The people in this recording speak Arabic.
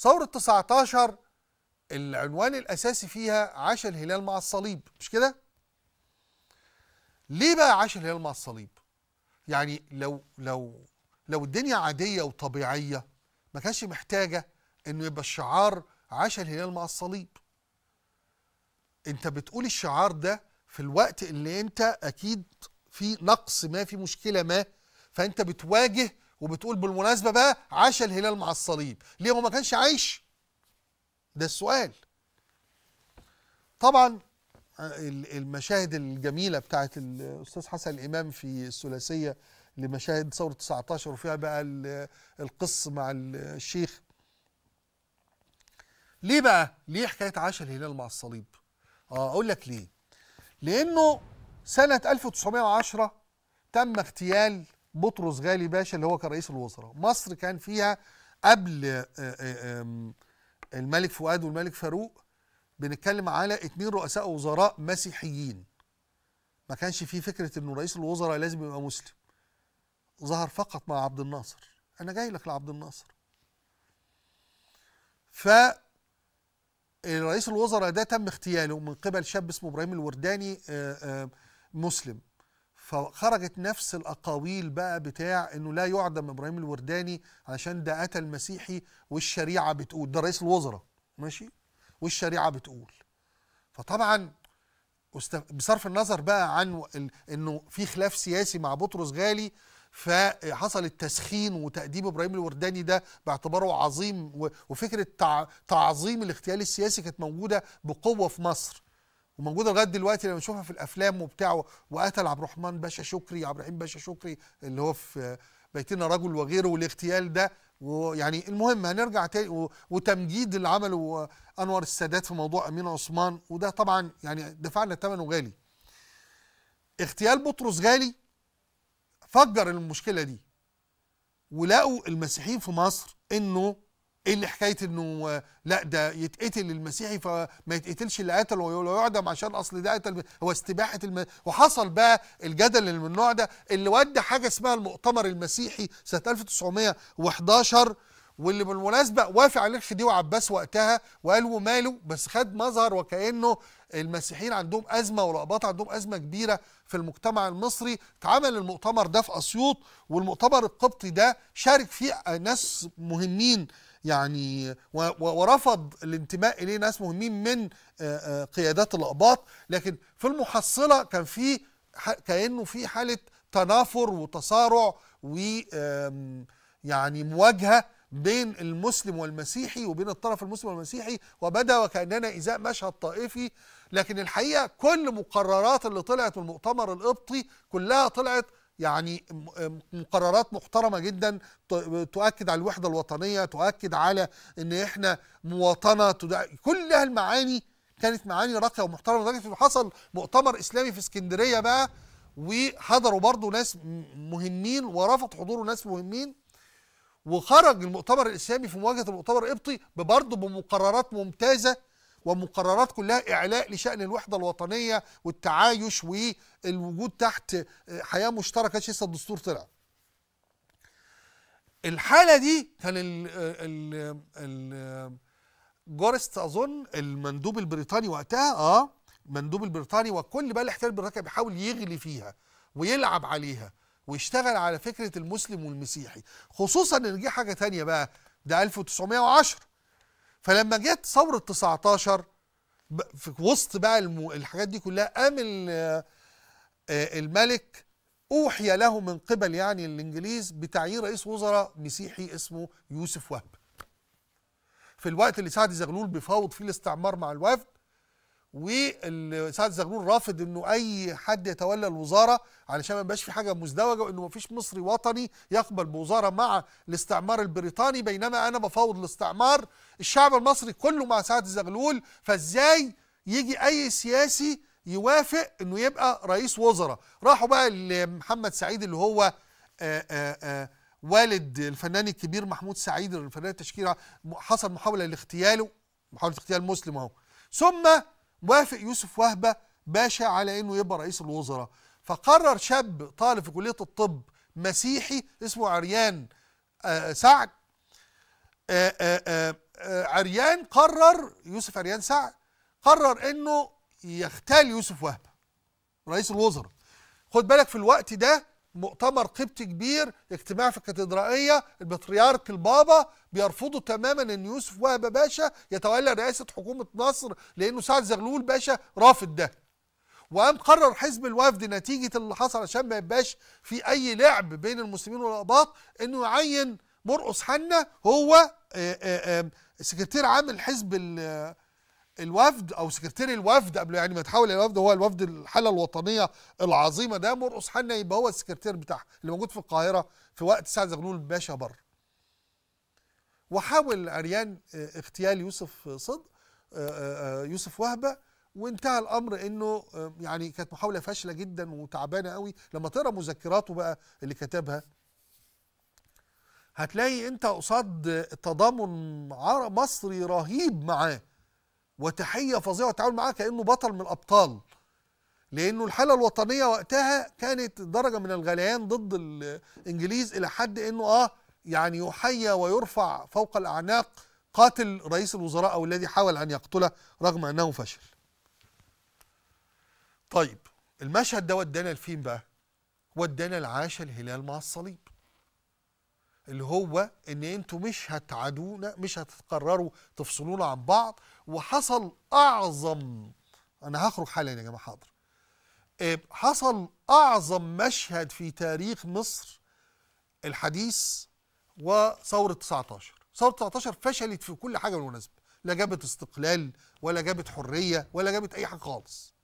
ثورة 19 العنوان الأساسي فيها عاش الهلال مع الصليب مش كده؟ ليه بقى عاش الهلال مع الصليب؟ يعني لو لو لو الدنيا عادية وطبيعية ما كانش محتاجة إنه يبقى الشعار عاش الهلال مع الصليب. أنت بتقول الشعار ده في الوقت اللي أنت أكيد في نقص ما في مشكلة ما فأنت بتواجه وبتقول بالمناسبة بقى عاش الهلال مع الصليب ليه هو ما كانش عايش ده السؤال طبعا المشاهد الجميلة بتاعت الأستاذ حسن الإمام في الثلاثية لمشاهد ثورة 19 وفيها بقى القص مع الشيخ ليه بقى ليه حكاية عاش الهلال مع الصليب اه اقول لك ليه لانه سنة 1910 تم اغتيال بطرس غالي باشا اللي هو كان رئيس الوزراء مصر كان فيها قبل آه، آه، الملك فؤاد والملك فاروق بنتكلم على اتنين رؤساء وزراء مسيحيين ما كانش في فكرة انه رئيس الوزراء لازم يبقى مسلم ظهر فقط مع عبد الناصر انا جاي لك لعبد الناصر ف رئيس الوزراء ده تم اغتياله من قبل شاب اسمه ابراهيم الورداني آه، مسلم فخرجت نفس الأقاويل بقى بتاع أنه لا يعدم إبراهيم الورداني علشان ده قتل مسيحي والشريعة بتقول ده رئيس الوزراء ماشي والشريعة بتقول فطبعا بصرف النظر بقى عن أنه في خلاف سياسي مع بطرس غالي فحصل التسخين وتأديب إبراهيم الورداني ده باعتباره عظيم وفكرة تعظيم الاغتيال السياسي كانت موجودة بقوة في مصر وموجوده لغايه دلوقتي لما نشوفها في الافلام وبتاع وقتل عبد الرحمن باشا شكري عبد الرحيم باشا شكري اللي هو في بيتنا رجل وغيره والاغتيال ده ويعني المهم هنرجع تاني وتمجيد اللي عمله انور السادات في موضوع امين عثمان وده طبعا يعني دفعنا ثمنه غالي اغتيال بطرس غالي فجر المشكله دي ولقوا المسيحيين في مصر انه ايه اللي حكايه انه لا ده يتقتل المسيحي فما يتقتلش اللي قتله ولا يعدم عشان اصل ده قتل هو استباحه الم... وحصل بقى الجدل اللي من النوع ده اللي ودى حاجه اسمها المؤتمر المسيحي سنه 1911 واللي بالمناسبه وافق عليه الخديوي عباس وقتها وقال وماله بس خد مظهر وكانه المسيحيين عندهم ازمه ولخبطه عندهم ازمه كبيره في المجتمع المصري اتعمل المؤتمر ده في اسيوط والمؤتمر القبطي ده شارك فيه ناس مهمين يعني ورفض الانتماء اليه ناس مهمين من قيادات الاقباط لكن في المحصله كان في كانه في حاله تنافر وتصارع و آمم، يعني مواجهه بين المسلم والمسيحي وبين الطرف المسلم والمسيحي وبدا وكاننا ازاء مشهد طائفي لكن الحقيقه كل مقررات اللي طلعت من المؤتمر القبطي كلها طلعت يعني مقررات محترمه جدا تؤكد على الوحده الوطنيه تؤكد على ان احنا مواطنه كل المعاني كانت معاني راقيه ومحترمه لدرجه انه حصل مؤتمر اسلامي في اسكندريه بقى وحضروا برضه ناس مهمين ورفض حضوره ناس مهمين وخرج المؤتمر الاسلامي في مواجهه المؤتمر القبطي برضه بمقررات ممتازه ومقررات كلها إعلاء لشأن الوحدة الوطنية والتعايش والوجود تحت حياة مشتركة لسه الدستور طلع الحالة دي كان ال ال ال جورست أظن المندوب البريطاني وقتها آه المندوب البريطاني وكل بقى الاحتلال البريطاني بيحاول يغلي فيها ويلعب عليها ويشتغل على فكرة المسلم والمسيحي خصوصا ان جه حاجة تانية بقى ده 1910 فلما جت ثوره 19 في وسط بقى الحاجات دي كلها قام آه، الملك اوحي له من قبل يعني الانجليز بتعيين رئيس وزراء مسيحي اسمه يوسف وهب في الوقت اللي سعد زغلول بيفاوض فيه الاستعمار مع الوفد وسعد زغلول رافض انه اي حد يتولى الوزاره علشان ما يبقاش في حاجه مزدوجه وانه ما فيش مصري وطني يقبل بوزاره مع الاستعمار البريطاني بينما انا بفاوض الاستعمار الشعب المصري كله مع سعد زغلول فازاي يجي اي سياسي يوافق انه يبقى رئيس وزراء راحوا بقى لمحمد سعيد اللي هو آآ آه، آآ آه، آه، والد الفنان الكبير محمود سعيد الفنان التشكيلي حصل محاوله لاغتياله محاوله اغتيال مسلم اهو ثم وافق يوسف وهبه باشا على انه يبقى رئيس الوزراء فقرر شاب طالب في كليه الطب مسيحي اسمه عريان آه، آه، سعد آه، عريان قرر يوسف عريان سعد قرر انه يختال يوسف وهبه رئيس الوزراء خد بالك في الوقت ده مؤتمر قبطي كبير اجتماع في الكاتدرائية البطريرك البابا بيرفضوا تماما ان يوسف وهبة باشا يتولى رئاسة حكومة مصر لانه سعد زغلول باشا رافض ده وقام قرر حزب الوفد نتيجة اللي حصل عشان ما يبقاش في اي لعب بين المسلمين والأقباط انه يعين مرقص حنا هو آه، آه، آه، سكرتير عام الحزب الوفد او سكرتير الوفد قبل يعني ما يتحول الى وفد هو الوفد الحاله الوطنيه العظيمه ده مرقص حنا يبقى هو السكرتير بتاعها اللي موجود في القاهره في وقت سعد زغلول باشا بر وحاول عريان آه، اغتيال يوسف صدق آه، آه، يوسف وهبه وانتهى الامر انه يعني كانت محاوله فاشله جدا وتعبانه قوي لما تقرا مذكراته بقى اللي كتبها هتلاقي انت قصاد تضامن مصري رهيب معاه وتحيه فظيعه وتعامل معاه كانه بطل من الابطال لانه الحاله الوطنيه وقتها كانت درجه من الغليان ضد الانجليز الى حد انه اه يعني يحيى ويرفع فوق الاعناق قاتل رئيس الوزراء او الذي حاول ان يقتله رغم انه فشل. طيب المشهد ده ودانا لفين بقى؟ ودانا لعاش الهلال مع الصليب. اللي هو ان انتوا مش هتعدونا مش هتقرروا تفصلونا عن بعض وحصل اعظم انا هخرج حالا يا جماعه حاضر آه، حصل اعظم مشهد في تاريخ مصر الحديث وثوره 19 ثوره 19 فشلت في كل حاجه بالمناسبه لا جابت استقلال ولا جابت حريه ولا جابت اي حاجه خالص